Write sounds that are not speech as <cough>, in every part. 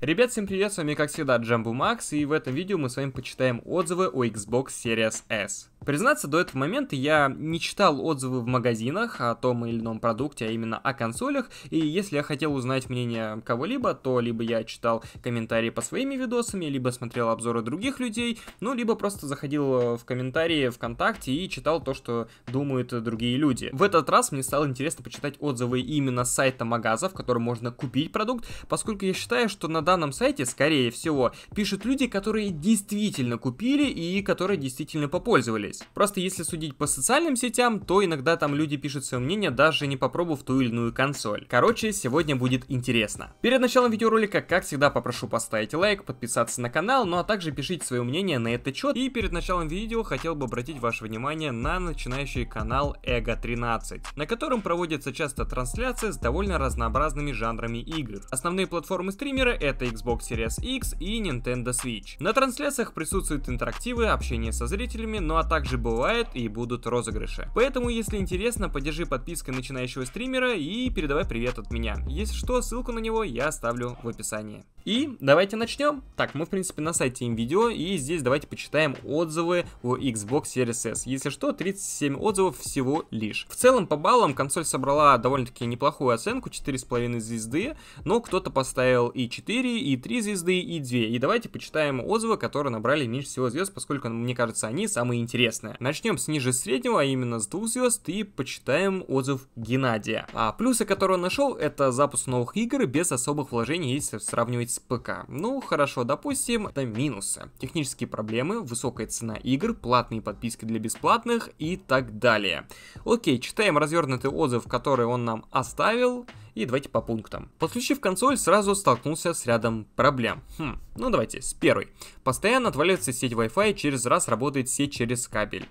Ребят, всем привет, с вами как всегда Джамбу Макс, и в этом видео мы с вами почитаем отзывы о Xbox Series S. Признаться, до этого момента я не читал отзывы в магазинах о том или ином продукте, а именно о консолях, и если я хотел узнать мнение кого-либо, то либо я читал комментарии по своими видосами, либо смотрел обзоры других людей, ну, либо просто заходил э, в комментарии ВКонтакте и читал то, что думают э, другие люди. В этот раз мне стало интересно почитать отзывы именно с сайта магаза, в котором можно купить продукт, поскольку я считаю, что на данном сайте, скорее всего, пишут люди, которые действительно купили и которые действительно попользовались. Просто если судить по социальным сетям, то иногда там люди пишут свое мнение, даже не попробовав ту или иную консоль. Короче, сегодня будет интересно. Перед началом видеоролика, как всегда, попрошу поставить лайк, подписаться на канал, ну а также пишите свое мнение на этот счет. И перед началом видео хотел бы обратить ваше внимание на начинающий канал Эго 13, на котором проводятся часто трансляции с довольно разнообразными жанрами игр. Основные платформы стримера это это Xbox Series X и Nintendo Switch. На трансляциях присутствуют интерактивы, общение со зрителями, ну а также бывает и будут розыгрыши. Поэтому, если интересно, поддержи подпиской начинающего стримера и передавай привет от меня. Если что, ссылку на него я оставлю в описании. И давайте начнем. Так, мы в принципе на сайте видео и здесь давайте почитаем отзывы о Xbox Series S. Если что, 37 отзывов всего лишь. В целом по баллам консоль собрала довольно-таки неплохую оценку, 4,5 звезды, но кто-то поставил и 4, 4, и 3 звезды, и 2. И давайте почитаем отзывы, которые набрали меньше всего звезд, поскольку, мне кажется, они самые интересные. Начнем с ниже среднего, а именно с двух звезд, и почитаем отзыв Геннадия. А плюсы, которые он нашел, это запуск новых игр без особых вложений, если сравнивать с ПК. Ну, хорошо, допустим, это минусы. Технические проблемы, высокая цена игр, платные подписки для бесплатных и так далее. Окей, читаем развернутый отзыв, который он нам оставил. И давайте по пунктам. Подключив консоль, сразу столкнулся с рядом проблем. Хм, ну давайте с первой. Постоянно отваливается сеть Wi-Fi, через раз работает сеть через кабель.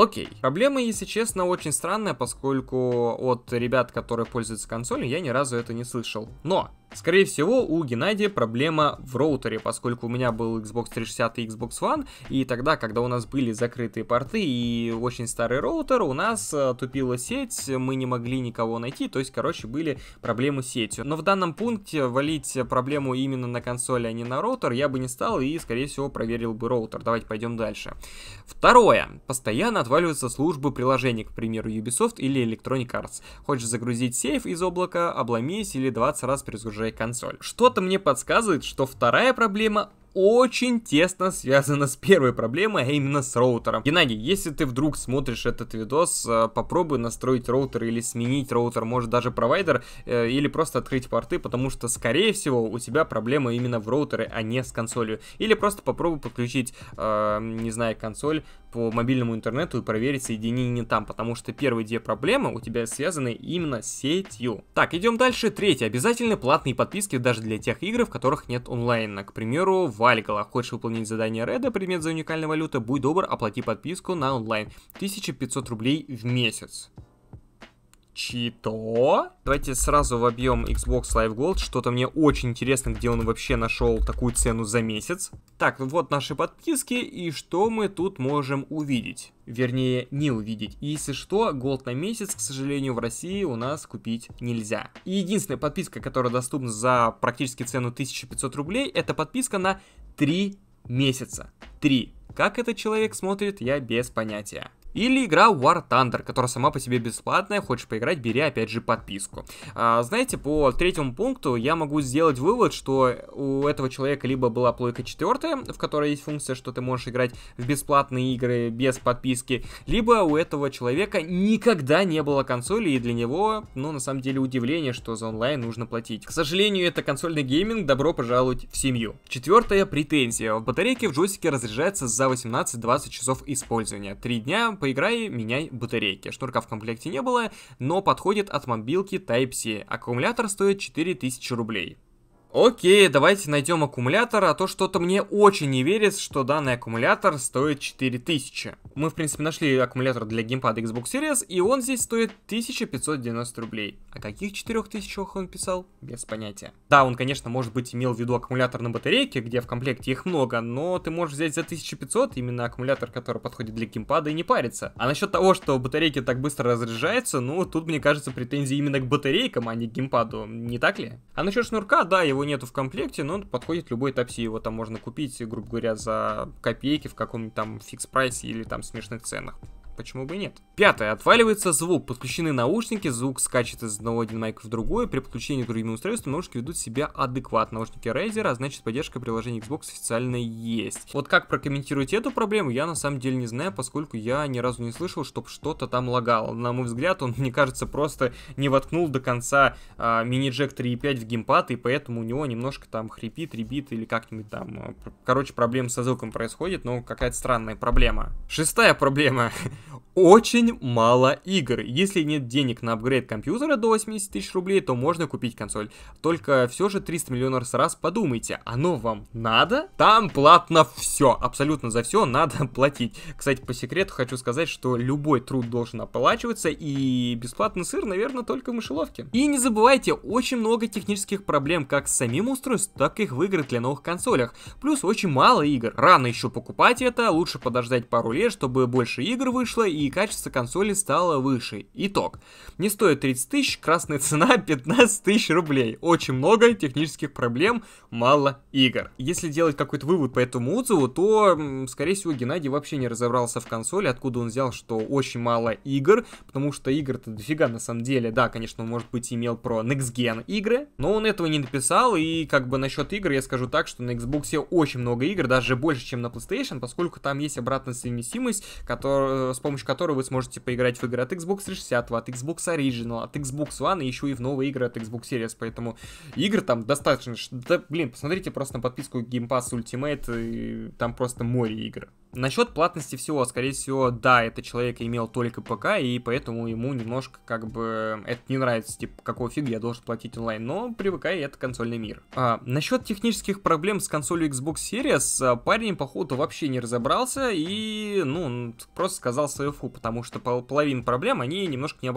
Окей. Проблема, если честно, очень странная, поскольку от ребят, которые пользуются консолью, я ни разу это не слышал. Но Скорее всего, у Геннадия проблема в роутере, поскольку у меня был Xbox 360 и Xbox One, и тогда, когда у нас были закрытые порты и очень старый роутер, у нас э, тупила сеть, мы не могли никого найти, то есть, короче, были проблемы с сетью. Но в данном пункте валить проблему именно на консоли, а не на роутер, я бы не стал и, скорее всего, проверил бы роутер. Давайте пойдем дальше. Второе. Постоянно отваливаются службы приложений, к примеру, Ubisoft или Electronic Arts. Хочешь загрузить сейф из облака, обломись или 20 раз перезагружай консоль. Что-то мне подсказывает, что вторая проблема очень тесно связано с первой проблемой, а именно с роутером. Геннадий, если ты вдруг смотришь этот видос, э, попробуй настроить роутер или сменить роутер, может даже провайдер, э, или просто открыть порты, потому что, скорее всего, у тебя проблема именно в роутере, а не с консолью. Или просто попробуй подключить, э, не знаю, консоль по мобильному интернету и проверить соединение там, потому что первые две проблемы у тебя связаны именно с сетью. Так, идем дальше. Третье. Обязательно платные подписки даже для тех игр, в которых нет онлайна. К примеру, Вальгала. Хочешь выполнить задание Реда, предмет за уникальную валюту будь добр, оплати подписку на онлайн. 1500 рублей в месяц. Чито. Давайте сразу вобьем Xbox Live Gold. Что-то мне очень интересно, где он вообще нашел такую цену за месяц. Так, ну вот наши подписки и что мы тут можем увидеть. Вернее, не увидеть. если что, Gold на месяц, к сожалению, в России у нас купить нельзя. И единственная подписка, которая доступна за практически цену 1500 рублей, это подписка на 3 месяца. 3. Как этот человек смотрит, я без понятия. Или игра War Thunder, которая сама по себе бесплатная, хочешь поиграть, бери опять же подписку. А, знаете, по третьему пункту я могу сделать вывод, что у этого человека либо была плойка четвертая, в которой есть функция, что ты можешь играть в бесплатные игры без подписки, либо у этого человека никогда не было консоли, и для него, ну, на самом деле удивление, что за онлайн нужно платить. К сожалению, это консольный гейминг, добро пожаловать в семью. Четвертая претензия. в батарейке в джойстике разряжается за 18-20 часов использования. Три дня поиграй, меняй батарейки. Шнурка в комплекте не было, но подходит от мобилки Type-C. Аккумулятор стоит 4000 рублей. Окей, давайте найдем аккумулятор, а то что-то мне очень не верится, что данный аккумулятор стоит 4000. Мы, в принципе, нашли аккумулятор для геймпада Xbox Series, и он здесь стоит 1590 рублей. О а каких 4000 он писал? Без понятия. Да, он, конечно, может быть, имел в виду аккумулятор на батарейке, где в комплекте их много, но ты можешь взять за 1500 именно аккумулятор, который подходит для геймпада и не парится. А насчет того, что батарейки так быстро разряжаются, ну, тут, мне кажется, претензии именно к батарейкам, а не к геймпаду, не так ли? А насчет шнурка, да, его его нету в комплекте, но он подходит любой тапси. Его там можно купить, грубо говоря, за копейки в каком-нибудь там фикс прайсе или там смешных ценах почему бы и нет. Пятое. Отваливается звук. Подключены наушники, звук скачет из одного динамика в другой. При подключении к другим устройствам наушники ведут себя адекватно. Наушники Razer, а значит поддержка приложения Xbox официально есть. Вот как прокомментировать эту проблему, я на самом деле не знаю, поскольку я ни разу не слышал, чтобы что-то там лагало. На мой взгляд, он, <laughs> мне кажется, просто не воткнул до конца а, мини-джек 3.5 в геймпад, и поэтому у него немножко там хрипит, ребит или как-нибудь там. А, короче, проблемы со звуком происходит, но какая-то странная проблема. Шестая проблема. <laughs> очень мало игр. Если нет денег на апгрейд компьютера до 80 тысяч рублей, то можно купить консоль. Только все же 300 миллионов раз подумайте, оно вам надо? Там платно все, абсолютно за все надо <laughs> платить. Кстати, по секрету хочу сказать, что любой труд должен оплачиваться, и бесплатный сыр, наверное, только в мышеловке. И не забывайте, очень много технических проблем как с самим устройством, так и в играх для новых консолях. Плюс очень мало игр. Рано еще покупать это, лучше подождать пару лет, чтобы больше игр вышло, вышло, и качество консоли стало выше. Итог. Не стоит 30 тысяч, красная цена 15 <laughs> тысяч рублей. Очень много технических проблем, мало игр. Если делать какой-то вывод по этому отзыву, то, скорее всего, Геннадий вообще не разобрался в консоли, откуда он взял, что очень мало игр, потому что игр-то дофига на самом деле. Да, конечно, он, может быть, имел про Next Gen игры, но он этого не написал, и как бы насчет игр я скажу так, что на Xbox очень много игр, даже больше, чем на PlayStation, поскольку там есть обратная совместимость, которая с помощью которой вы сможете поиграть в игры от Xbox 360, от Xbox Original, от Xbox One и еще и в новые игры от Xbox Series. Поэтому игр там достаточно... Да, блин, посмотрите просто на подписку Game Pass Ultimate, и э, там просто море игр. Насчет платности всего, скорее всего, да, это человек имел только ПК, и поэтому ему немножко как бы э, это не нравится, типа, какого фига я должен платить онлайн, но привыкай, это консольный мир. А, насчет технических проблем с консолью Xbox Series, э, парень, походу, вообще не разобрался и, ну, просто сказал ЦФУ, потому что половина проблем, они немножко не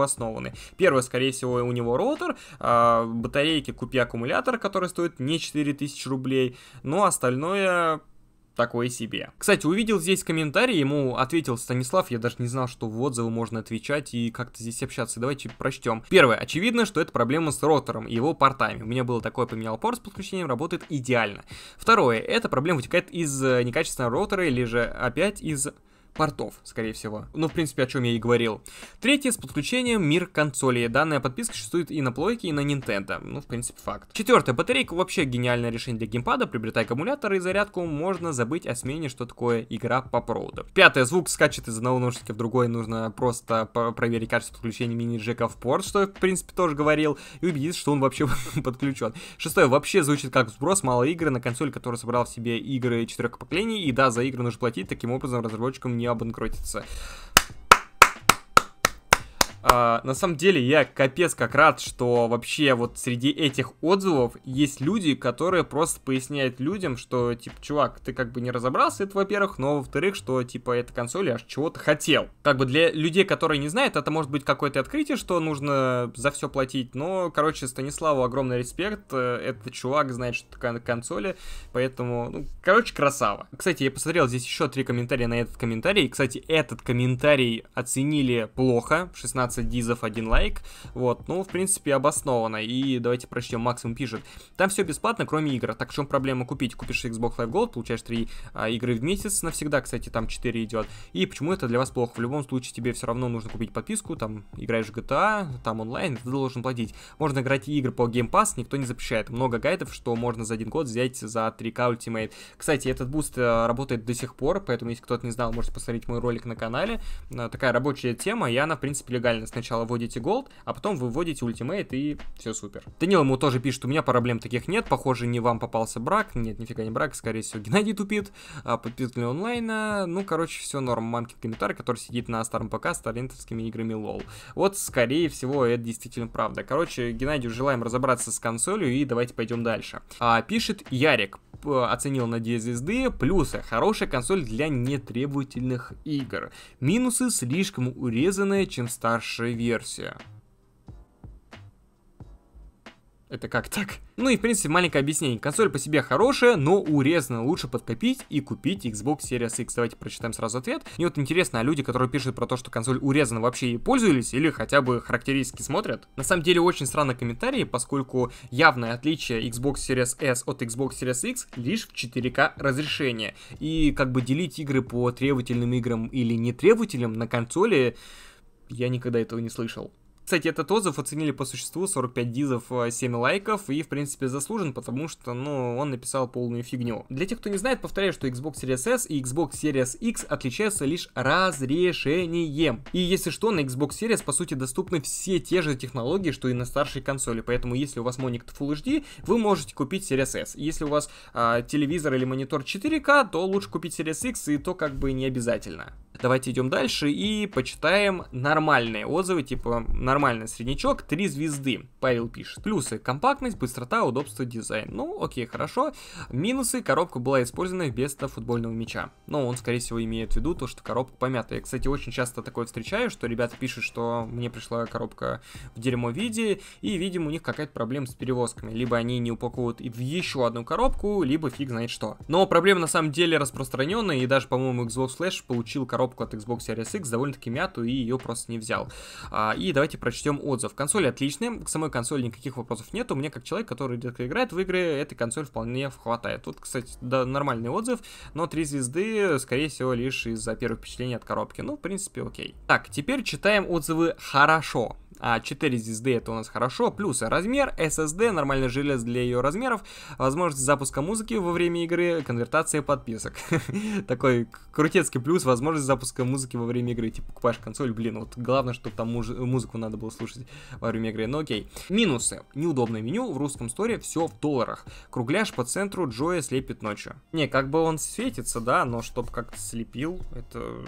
Первое, скорее всего, у него ротор, а, батарейки, купи аккумулятор, который стоит не 4000 рублей, но остальное такое себе. Кстати, увидел здесь комментарий, ему ответил Станислав, я даже не знал, что в отзывы можно отвечать и как-то здесь общаться. Давайте прочтем. Первое. Очевидно, что это проблема с ротором и его портами. У меня было такое, поменял порт с подключением, работает идеально. Второе. Эта проблема вытекает из э, некачественного ротора или же опять из портов, скорее всего. Ну, в принципе, о чем я и говорил. Третье, с подключением мир консолей. Данная подписка существует и на плойке, и на Nintendo. Ну, в принципе, факт. Четвертое, батарейка вообще гениальное решение для геймпада. Приобретай аккумулятор и зарядку, можно забыть о смене, что такое игра по проводу. Пятое, звук скачет из одного наушника в другой, нужно просто проверить качество подключения мини-джека в порт, что я, в принципе, тоже говорил, и убедиться, что он вообще <laughs> подключен. Шестое, вообще звучит как сброс, мало игры на консоль, которая собрала в себе игры четырех поколений, и да, за игры нужно платить, таким образом разработчикам не обанкротится. А, на самом деле я капец как рад, что вообще вот среди этих отзывов есть люди, которые просто поясняют людям, что типа, чувак, ты как бы не разобрался, это во-первых, но во-вторых, что типа эта консоль аж чего-то хотел. Как бы для людей, которые не знают, это может быть какое-то открытие, что нужно за все платить, но, короче, Станиславу огромный респект, э, этот чувак знает, что такое консоли, поэтому, ну, короче, красава. Кстати, я посмотрел здесь еще три комментария на этот комментарий, кстати, этот комментарий оценили плохо, 16 15 дизов, 1 лайк. Вот, ну, в принципе, обоснованно. И давайте прочтем, Максимум пишет. Там все бесплатно, кроме игр. Так в чем проблема купить? Купишь Xbox Live Gold, получаешь 3 а, игры в месяц навсегда, кстати, там 4 идет. И почему это для вас плохо? В любом случае, тебе все равно нужно купить подписку, там, играешь в GTA, там онлайн, ты должен платить. Можно играть игры по Game Pass, никто не запрещает. Много гайдов, что можно за один год взять за 3К Ultimate. Кстати, этот буст э, работает до сих пор, поэтому, если кто-то не знал, можете посмотреть мой ролик на канале. Э, такая рабочая тема, и она, в принципе, легальна нормально. Сначала вводите голд, а потом вы вводите ультимейт и все супер. Данил ему тоже пишет, у меня проблем таких нет, похоже, не вам попался брак. Нет, нифига не брак, скорее всего, Геннадий тупит. А, Подписали онлайна. Ну, короче, все норм. Мамкин комментарий, который сидит на старом ПК с талентовскими играми лол. Вот, скорее всего, это действительно правда. Короче, Геннадию желаем разобраться с консолью и давайте пойдем дальше. А, пишет Ярик. Э, оценил на 9 звезды. Плюсы. Хорошая консоль для нетребовательных игр. Минусы слишком урезанная, чем старшая версия. Это как так? Ну и в принципе маленькое объяснение. Консоль по себе хорошая, но урезана. Лучше подкопить и купить Xbox Series X. Давайте прочитаем сразу ответ. Мне вот интересно, а люди, которые пишут про то, что консоль урезана, вообще ей пользовались или хотя бы характеристики смотрят? На самом деле очень странные комментарии, поскольку явное отличие Xbox Series S от Xbox Series X лишь в 4К разрешение. И как бы делить игры по требовательным играм или нетребовательным на консоли я никогда этого не слышал. Кстати, этот отзыв оценили по существу, 45 дизов, 7 э, лайков, и, в принципе, заслужен, потому что, ну, он написал полную фигню. Для тех, кто не знает, повторяю, что Xbox Series S и Xbox Series X отличаются лишь разрешением. И, если что, на Xbox Series, по сути, доступны все те же технологии, что и на старшей консоли, поэтому, если у вас монитор Full HD, вы можете купить Series S. Если у вас э, телевизор или монитор 4К, то лучше купить Series X, и то как бы не обязательно. Давайте идем дальше и почитаем нормальные отзывы, типа нормальные нормально, среднячок, 3 звезды, Павел пишет. Плюсы, компактность, быстрота, удобство, дизайн. Ну, окей, хорошо. Минусы, коробка была использована без футбольного мяча. Но он, скорее всего, имеет в виду то, что коробка помята. Я, кстати, очень часто такое встречаю, что ребята пишут, что мне пришла коробка в дерьмо виде, и, видимо, у них какая-то проблема с перевозками. Либо они не упаковывают в еще одну коробку, либо фиг знает что. Но проблема на самом деле распространенная, и даже, по-моему, Xbox Flash получил коробку от Xbox Series X довольно-таки мятую, и ее просто не взял. А, и давайте прочтем отзыв. Консоль отличная, к самой консоли никаких вопросов нету. Мне, как человек, который редко играет в игры, этой консоль вполне хватает. Тут, кстати, да, нормальный отзыв, но 3 звезды, скорее всего, лишь из-за первых впечатлений от коробки. Ну, в принципе, окей. Так, теперь читаем отзывы «хорошо». А 4 SSD это у нас хорошо. Плюс размер, SSD, нормальный желез для ее размеров, возможность запуска музыки во время игры, конвертация подписок. <laughs> Такой крутецкий плюс, возможность запуска музыки во время игры. Типа покупаешь консоль, блин, вот главное, чтобы там музыку надо было слушать во время игры. Но ну, окей. Минусы. Неудобное меню, в русском сторе все в долларах. Кругляш по центру Джоя слепит ночью. Не, как бы он светится, да, но чтобы как-то слепил, это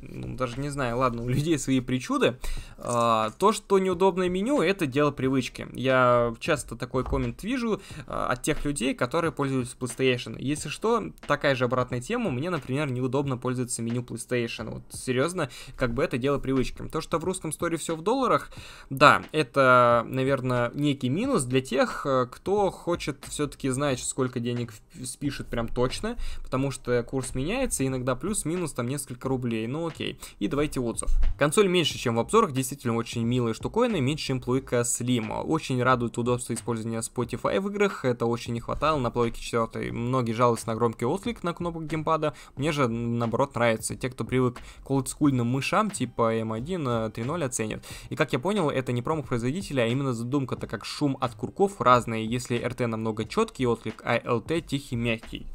ну, даже не знаю, ладно, у людей свои причуды. А, то, что неудобное меню, это дело привычки. Я часто такой коммент вижу а, от тех людей, которые пользуются PlayStation. Если что, такая же обратная тема, мне, например, неудобно пользоваться меню PlayStation. Вот серьезно, как бы это дело привычки. То, что в русском сторе все в долларах, да, это, наверное, некий минус для тех, э, кто хочет все-таки знать, сколько денег спишет прям точно, потому что курс меняется, иногда плюс-минус там несколько рублей ну окей. И давайте отзыв. Консоль меньше, чем в обзорах, действительно очень милая штуковина, меньше, чем плойка Slim. Очень радует удобство использования Spotify в играх, это очень не хватало на плойке 4. Многие жалуются на громкий отклик на кнопок геймпада, мне же наоборот нравится. Те, кто привык к олдскульным мышам типа M1, эм 3.0 оценят. И как я понял, это не промах производителя, а именно задумка, так как шум от курков разный. если RT намного четкий отклик, а LT тихий мягкий.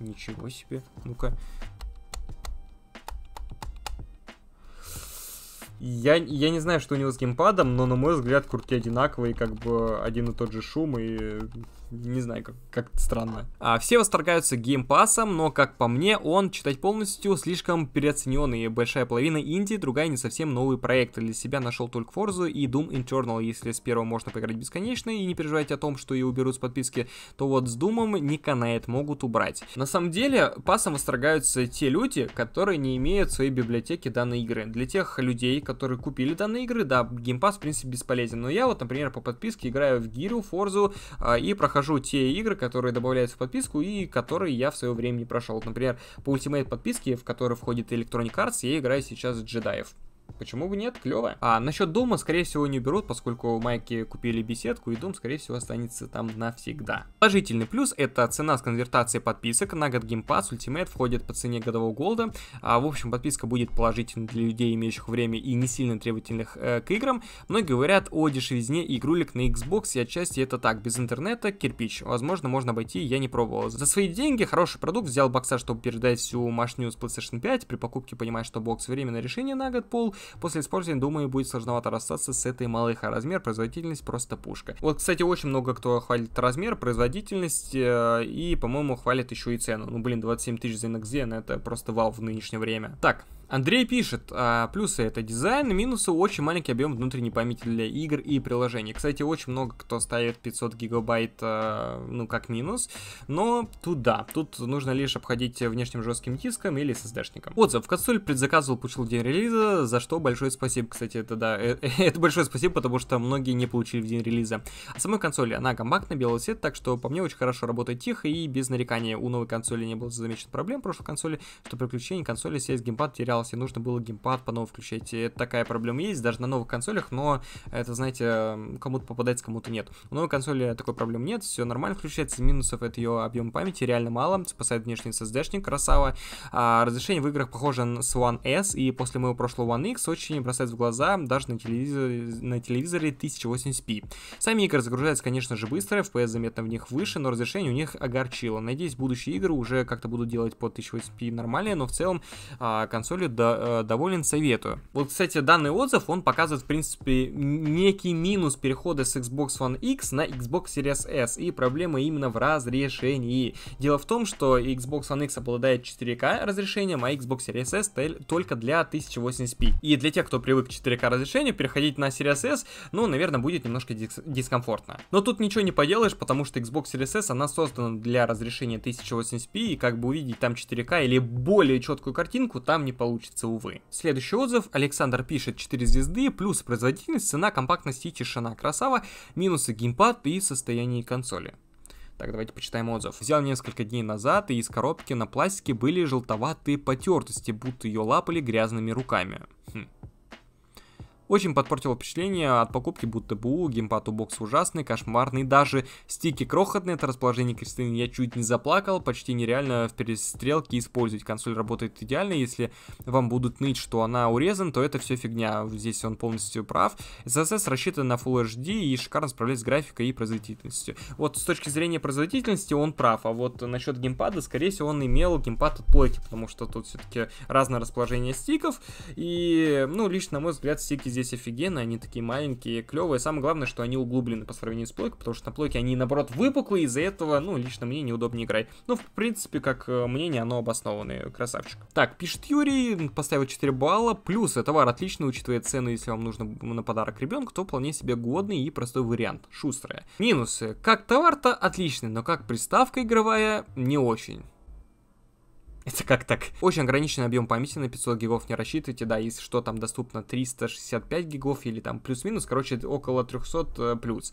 Ничего себе. Ну-ка. Я, я не знаю, что у него с геймпадом, но, на мой взгляд, крутки одинаковые, как бы один и тот же шум, и не знаю, как, как странно. А, все восторгаются геймпасом, но, как по мне, он читать полностью слишком переоценен, и большая половина Индии, другая не совсем новый проект. Для себя нашел только Forza и Doom Eternal, если с первого можно поиграть бесконечно и не переживать о том, что ее уберут с подписки, то вот с Doom не канает, могут убрать. На самом деле, пасом восторгаются те люди, которые не имеют своей библиотеки данной игры. Для тех людей, которые купили данные игры, да, геймпас, в принципе, бесполезен. Но я вот, например, по подписке играю в гирю форзу э, и прохожу прохожу те игры, которые добавляются в подписку и которые я в свое время не прошел. Например, по Ultimate подписке, в которой входит Electronic Arts, я играю сейчас джедаев. Почему бы нет? Клево. А насчет дома, скорее всего, не берут, поскольку майки купили беседку, и дом, скорее всего, останется там навсегда. Положительный плюс — это цена с конвертацией подписок. На год Game Pass Ultimate входит по цене годового голда. А, в общем, подписка будет положительной для людей, имеющих время и не сильно требовательных э, к играм. Многие говорят о дешевизне игрулек на Xbox, и отчасти это так. Без интернета кирпич. Возможно, можно обойти, я не пробовал. За свои деньги хороший продукт. Взял бокса, чтобы передать всю машню с PlayStation 5. При покупке понимаешь, что бокс временное решение на год пол После использования, думаю, будет сложновато расстаться с этой малых, а размер, производительность просто пушка. Вот, кстати, очень много кто хвалит размер, производительность э, и, по-моему, хвалит еще и цену. Ну, блин, 27 тысяч за NXDN, ну, это просто вал в нынешнее время. Так, Андрей пишет, а, плюсы это дизайн, минусы очень маленький объем внутренней памяти для игр и приложений. Кстати, очень много кто ставит 500 гигабайт, а, ну, как минус, но тут да, тут нужно лишь обходить внешним жестким диском или SSD-шником. Отзыв, консоль предзаказывал, получил день релиза, за что большое спасибо, кстати, это да, э, э, это большое спасибо, потому что многие не получили в день релиза. А самой консоли, она компактная, белый цвет, так что по мне очень хорошо работает тихо и без нареканий. У новой консоли не было замечен проблем прошлой консоли, что при включении консоли сесть геймпад терял обновлялся, нужно было геймпад по-новому включать. И такая проблема есть даже на новых консолях, но это, знаете, кому-то попадается, кому-то нет. У новой консоли такой проблем нет, все нормально включается, минусов это ее объем памяти реально мало, спасает внешний SSD-шник, красава. А разрешение в играх похоже на с One S, и после моего прошлого One X очень бросается в глаза даже на телевизоре, на телевизоре 1080p. Сами игры загружаются, конечно же, быстро, FPS заметно в них выше, но разрешение у них огорчило. Надеюсь, будущие игры уже как-то будут делать по 1080p нормальные, но в целом а, консоли Вове э, доволен, советую. Вот, кстати, данный отзыв, он показывает, в принципе, некий минус перехода с Xbox One X на Xbox Series S и проблемы именно в разрешении. Дело в том, что Xbox One X обладает 4К разрешением, а Xbox Series S только для 1080p. И для тех, кто привык к 4К разрешению, переходить на Series S, ну, наверное, будет немножко дис дискомфортно. Но тут ничего не поделаешь, потому что Xbox Series S, она создана для разрешения 1080p, и как бы увидеть там 4К или более четкую картинку там не получится получится, увы. Следующий отзыв. Александр пишет 4 звезды, плюс производительность, цена, компактность и тишина. Красава, минусы геймпад и состояние консоли. Так, давайте почитаем отзыв. Взял несколько дней назад, и из коробки на пластике были желтоватые потертости, будто ее лапали грязными руками. Хм, очень подпортило впечатление от покупки, будто БУ, геймпад у бокса ужасный, кошмарный, даже стики крохотные, это расположение крестины я чуть не заплакал, почти нереально в перестрелке использовать. Консоль работает идеально, если вам будут ныть, что она урезан, то это все фигня, здесь он полностью прав. SSS рассчитан на Full HD и шикарно справляется с графикой и производительностью. Вот с точки зрения производительности он прав, а вот насчет геймпада, скорее всего, он имел геймпад от плойки, потому что тут все-таки разное расположение стиков, и, ну, лично на мой взгляд, стики здесь офигенно, они такие маленькие, клевые. Самое главное, что они углублены по сравнению с плойкой, потому что на плойке они, наоборот, выпуклые, из-за этого, ну, лично мне неудобнее играть. ну, в принципе, как э, мнение, оно обоснованное, красавчик. Так, пишет Юрий, поставил 4 балла, плюс э, товар отлично, учитывая цену, если вам нужно на подарок ребенку, то вполне себе годный и простой вариант, шустрая. Минусы, э, как товар-то отличный, но как приставка игровая не очень. Это как так? Очень ограниченный объем памяти, на 500 гигов не рассчитывайте, да, если что, там доступно 365 гигов или там плюс-минус, короче, около 300 э, плюс.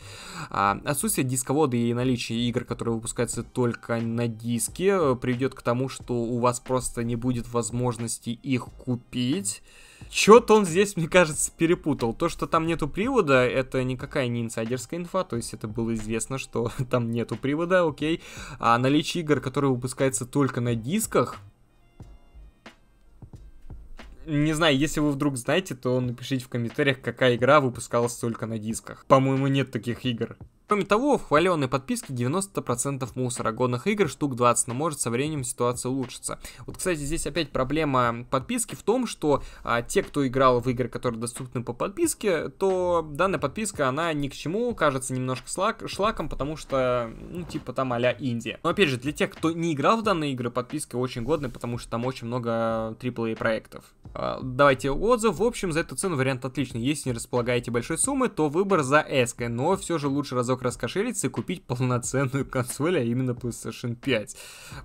А, отсутствие дисковода и наличие игр, которые выпускаются только на диске, э, приведет к тому, что у вас просто не будет возможности их купить. Чё-то он здесь, мне кажется, перепутал. То, что там нету привода, это никакая не инсайдерская инфа, то есть это было известно, что <laughs> там нету привода, окей. А наличие игр, которые выпускаются только на дисках, не знаю, если вы вдруг знаете, то напишите в комментариях, какая игра выпускалась только на дисках. По-моему, нет таких игр. Кроме того, в хваленной подписке 90% мусора. Годных игр штук 20, но может со временем ситуация улучшится. Вот, кстати, здесь опять проблема подписки в том, что а, те, кто играл в игры, которые доступны по подписке, то данная подписка, она ни к чему, кажется немножко шлак, шлаком, потому что, ну, типа там а-ля Индия. Но опять же, для тех, кто не играл в данные игры, подписка очень годная, потому что там очень много AAA проектов. А, давайте отзыв. В общем, за эту цену вариант отличный. Если не располагаете большой суммы, то выбор за S, но все же лучше разок раскошелиться и купить полноценную <laughs> консоль, а именно PlayStation 5.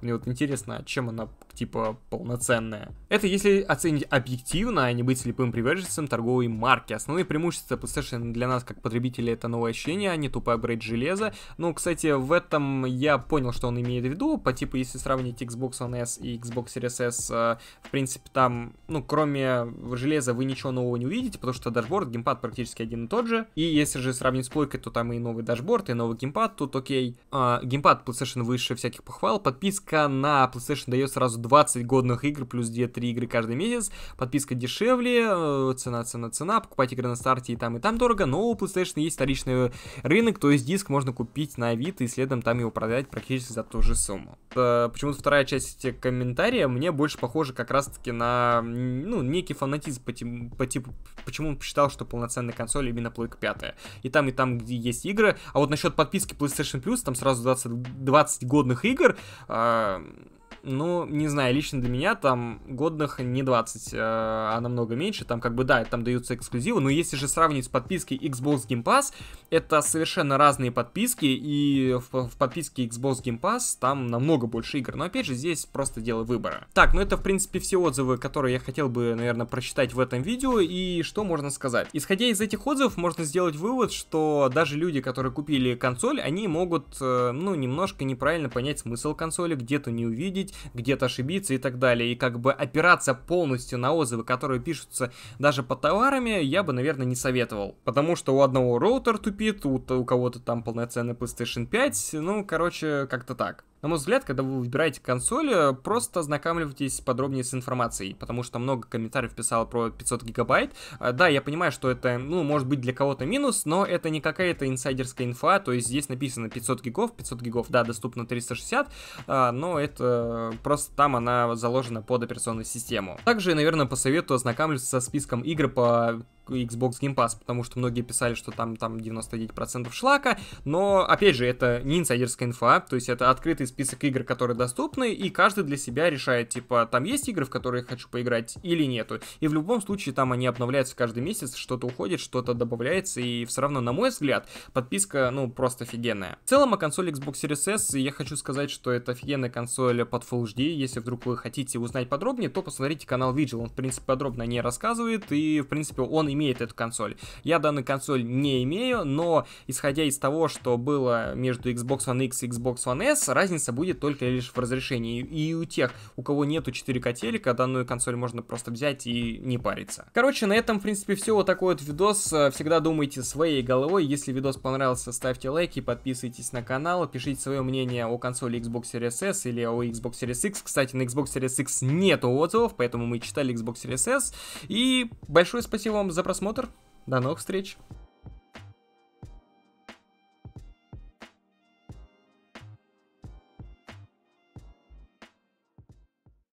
Мне вот интересно, а чем она, типа, полноценная. Это если оценить объективно, а не быть слепым приверженцем торговой марки. Основные преимущества PlayStation для нас, как потребителей, это новое ощущение, а не тупой апгрейд железа. Но, ну, кстати, в этом я понял, что он имеет в виду. По типу, если сравнить Xbox One S и Xbox Series S, э, в принципе, там, ну, кроме железа вы ничего нового не увидите, потому что дашборд, геймпад практически один и тот же. И если же сравнить с плойкой, то там и новый даже дашборд и новый геймпад, тут окей. А, геймпад PlayStation выше всяких похвал. Подписка на PlayStation дает сразу 20 годных игр, плюс 2-3 игры каждый месяц. Подписка дешевле, э, цена, цена, цена. Покупать игры на старте и там, и там дорого. Но у PlayStation есть вторичный рынок, то есть диск можно купить на Авито и следом там его продать практически за ту же сумму. Э, почему-то вторая часть комментария мне больше похожа как раз-таки на, ну, некий фанатизм по, типу, по типу, почему он посчитал, что полноценная консоль именно Плойка 5. И там, и там, где есть игры, а вот насчет подписки PlayStation Plus, там сразу 20, 20 годных игр, а, ну, не знаю, лично для меня там годных не 20, э, а намного меньше. Там как бы, да, там даются эксклюзивы, но если же сравнить с подпиской Xbox Game Pass, это совершенно разные подписки, и в, в подписке Xbox Game Pass там намного больше игр. Но опять же, здесь просто дело выбора. Так, ну это в принципе все отзывы, которые я хотел бы, наверное, прочитать в этом видео, и что можно сказать. Исходя из этих отзывов, можно сделать вывод, что даже люди, которые купили консоль, они могут, э, ну, немножко неправильно понять смысл консоли, где-то не увидеть, пропустить, где-то ошибиться и так далее. И как бы опираться полностью на отзывы, которые пишутся даже по товарами, я бы, наверное, не советовал. Потому что у одного роутер тупит, у, у кого-то там полноценный PlayStation 5, ну, короче, как-то так. На мой взгляд, когда вы выбираете консоль, э, просто ознакомливайтесь подробнее с информацией, потому что много комментариев писало про 500 гигабайт. Э, да, я понимаю, что это, ну, может быть для кого-то минус, но это не какая-то инсайдерская инфа, то есть здесь написано 500 гигов, 500 гигов, да, доступно 360, э, но это просто там она заложена под операционную систему. Также, наверное, посоветую ознакомиться со списком игр по Xbox Game Pass, потому что многие писали, что там, там 99% шлака, но, опять же, это не инсайдерская инфа, то есть это открытый список игр, которые доступны, и каждый для себя решает, типа, там есть игры, в которые я хочу поиграть или нету, и в любом случае там они обновляются каждый месяц, что-то уходит, что-то добавляется, и все равно, на мой взгляд, подписка, ну, просто офигенная. В целом, о консоли Xbox Series S я хочу сказать, что это офигенная консоль под Full HD, если вдруг вы хотите узнать подробнее, то посмотрите канал Vigil, он, в принципе, подробно не рассказывает, и, в принципе, он и имеет эту консоль. Я данную консоль не имею, но исходя из того, что было между Xbox One X и Xbox One S, разница будет только лишь в разрешении. И у тех, у кого нету 4К телека, данную консоль можно просто взять и не париться. Короче, на этом, в принципе, все. Вот такой вот видос. Всегда думайте своей головой. Если видос понравился, ставьте лайки, подписывайтесь на канал, пишите свое мнение о консоли Xbox Series S или о Xbox Series X. Кстати, на Xbox Series X нету отзывов, поэтому мы читали Xbox Series S. И большое спасибо вам за просмотр просмотр. До новых встреч!